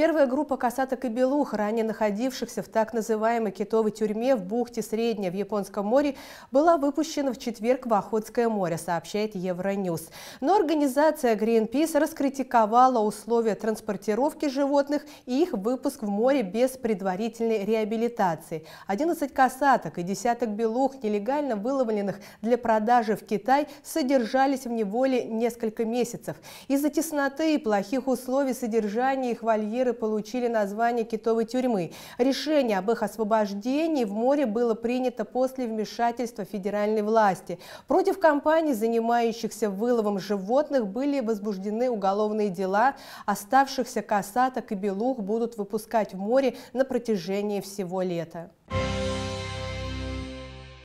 Первая группа касаток и белух, ранее находившихся в так называемой китовой тюрьме в бухте Средняя в Японском море, была выпущена в четверг в Охотское море, сообщает Евроньюз. Но организация Greenpeace раскритиковала условия транспортировки животных и их выпуск в море без предварительной реабилитации. 11 касаток и десяток белух, нелегально выловленных для продажи в Китай, содержались в неволе несколько месяцев. Из-за тесноты и плохих условий содержания их вольеры которые получили название китовой тюрьмы. Решение об их освобождении в море было принято после вмешательства федеральной власти. Против компаний, занимающихся выловом животных, были возбуждены уголовные дела. Оставшихся касаток и белух будут выпускать в море на протяжении всего лета.